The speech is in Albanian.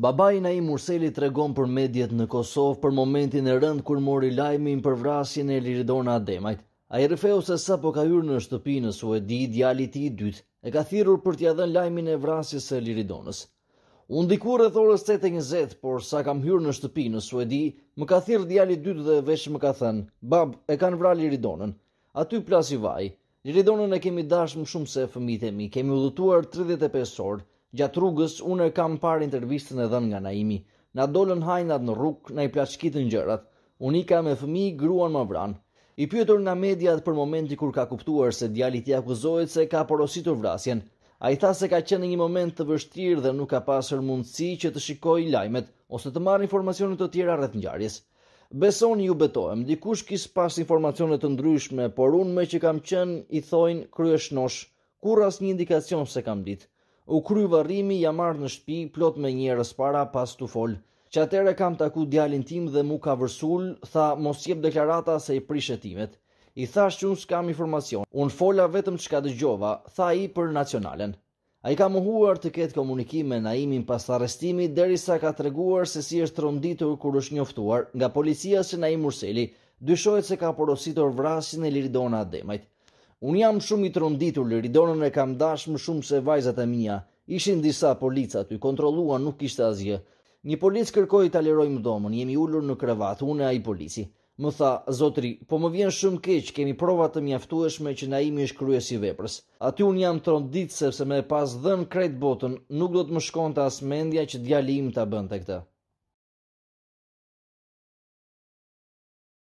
Babai i Murseli të tregon për medjet në Kosovë për momentin e rënd kur mori lajmin për vrasjen e Liridon Ademajt. Ai rëfeu se sapo ka hyrë në shtëpi në Suedi djali i tij i dytë e ka thirrur për t'ia dhënë lajmin e vrasjes së Liridonës. Unë dikur rreth orës 7.20, por sa kam hyrë në shtëpi në Suedi, më ka thirë djali i dytë dhe vesh më ka thënë: "Bab, e kanë vrarë Liridonën." Aty i vaj. Liridonën e kemi dashur më shumë se fëmijët e mi. Kemi udhëtuar 35 orë, Gjatë rrugës unë e kam parë intervistën e dhënë nga Naimi. Na dolën hajnat në rrugë, na i plaçkitën gjërat. Unika me fëmijë gruan më vranë. I pyetur nga mediat për momentin kur ka kuptuar se djali i tij akuzohet se ka porositur vrasjen, ai tha se ka qenë në një moment të vështirë dhe nuk ka pasur mundësi që të shikojë lajmet ose të marrë informacione të tjera rreth ngjarjes. Besoni ju betohem, dikush kis pas informacione të ndryshme, por unë me që kam qenë i thojnë kryeshnosh, kur asnjë indikacion se kam ditë u kry varrimi ja marr në shtëpi plot me njerëz para pas të folë. Që atëre kam taku djalin tim dhe mu ka vërsul, tha mos jep deklarata se i prish timet. I thash që unë s'kam informacion, unë fola vetëm që ka dëgjova, tha i për nacionalen. A i ka muhuar të ketë komunikim me naimin pas arrestimi, deri sa ka të reguar se si është rënditur kur është njoftuar nga policia se naim Murseli, dyshojt se ka porositor vrasin e Liridona Ademajt. Unë jam shumë i të runditur, liridonën e kam dash më shumë se vajzat e mija. Ishin disa polica, ty kontrolua nuk ishte asgjë. Një polic kërkoj të aleroj më domën, jemi ullur në krevat, unë e a i polici. Më tha, zotri, po më vjen shumë keq, kemi provat të mjaftueshme që na imi është kryes i veprës. Aty unë jam të sepse me pas dhenë krejt botën, nuk do të më shkon të asmendja që djali im të bënd të këta.